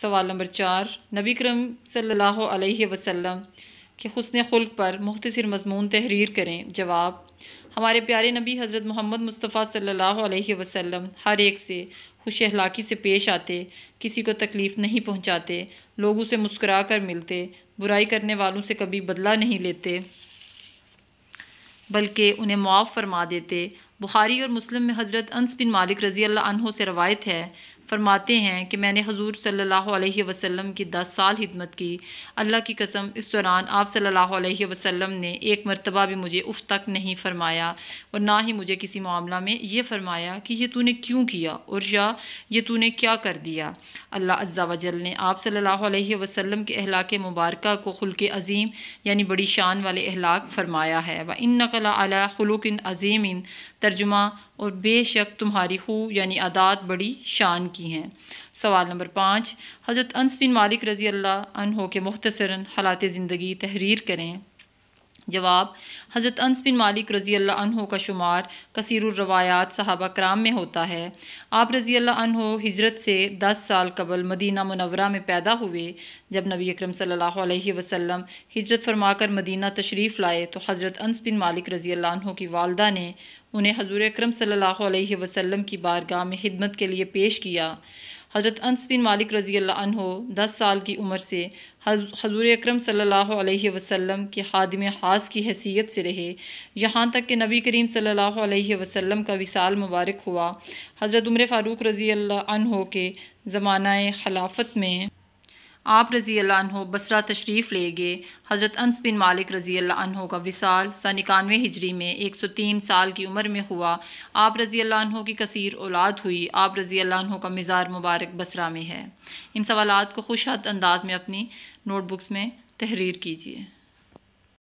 सवाल नंबर चार नबी करम सल्लल्लाहु अलैहि वसल्लम के हसन खुल्क पर मुख्तर मजमून तहरीर करें जवाब हमारे प्यारे नबी हज़रत मोहम्मद मुस्तफ़ा सल्लल्लाहु अलैहि वसल्लम हर एक से खुश अखलाक़ी से पेश आते किसी को तकलीफ़ नहीं पहुँचाते लोगों से मुस्करा कर मिलते बुराई करने वालों से कभी बदला नहीं लेते बल्कि उन्हें मुआफ़ फरमा देते बुखारी और मुस्लिम में हज़रत अनस बिन मालिक रज़ी अल्लाह से रवायत है फरमाते हैं कि मैंने हजूर सल्ला वसम की दस साल खिदमत की अल्लाह की कसम इस दौरान आप सल्ला वसम ने एक मरतबा भी मुझे उफ तक नहीं फ़रमाया और ना ही मुझे किसी मामला में ये फ़रमाया कि यह तूने क्यों किया और या ये तूने क्या कर दिया अल्लाह अज्जा वजल ने आप सल्ला वसम के अहलाक मुबारक को खुल के अज़ीम यानी बड़ी शान वाले अहलाक फ़रमाया है व इन नकल अला खलुक अज़ीम तर्जुमा और बेशक तुम्हारी खू यानी आदात बड़ी शान की की हैं सवाल नंबर पाँच हज़रत अनस बिन मालिक रज़ी अल्लाह अनहो के मुख्तसरा हालात ज़िंदगी तहरीर करें जवाब हज़रत अनस बिन मालिक रज़ी अल्लाह का शुमार कसरवायात सहाबा कराम में होता है आप रज़ी अल्लाह हिजरत से दस साल कबल मदीना मुनवरा में पैदा हुए जब नबी अक्रम सम अलैहि फरमा कर मदीना तशरीफ़ लाए तो हज़रत अनस बिन मालिक रज़ी अल्लाह की वालदा ने उन्हें हजूर अक्रम सल्ला वसम की बारगाह में खिदमत के लिए पेश किया हज़रत अनस बिन मालिक रज़ी अल्लाह दस साल की उम्र से हजूर अक्रम सल्लल्लाहु के हादम हास की हैसियत से रहे यहाँ तक कि नबी करीम सल्लल्लाहु का विसाल मुबारक हुआ हज़रत उम्र फ़ारूक रज़ी अल्लाह के ज़माना खिलाफत में आप रज़ी अल्लाह बसरा तशरीफ़ ले गए हज़रत अनस बिन मालिक रज़ी अल्लाह का विसाल सन इक्यानवे हिजरी में एक सौ तीन साल की उम्र में हुआ आप रज़ी अल्लाह की कसर औलाद हुई आप रज़ी अल्लाह का मज़ार मुबारक बसरा में है इन सवाल को हद अंदाज़ में अपनी नोटबुक्स में तहरीर कीजिए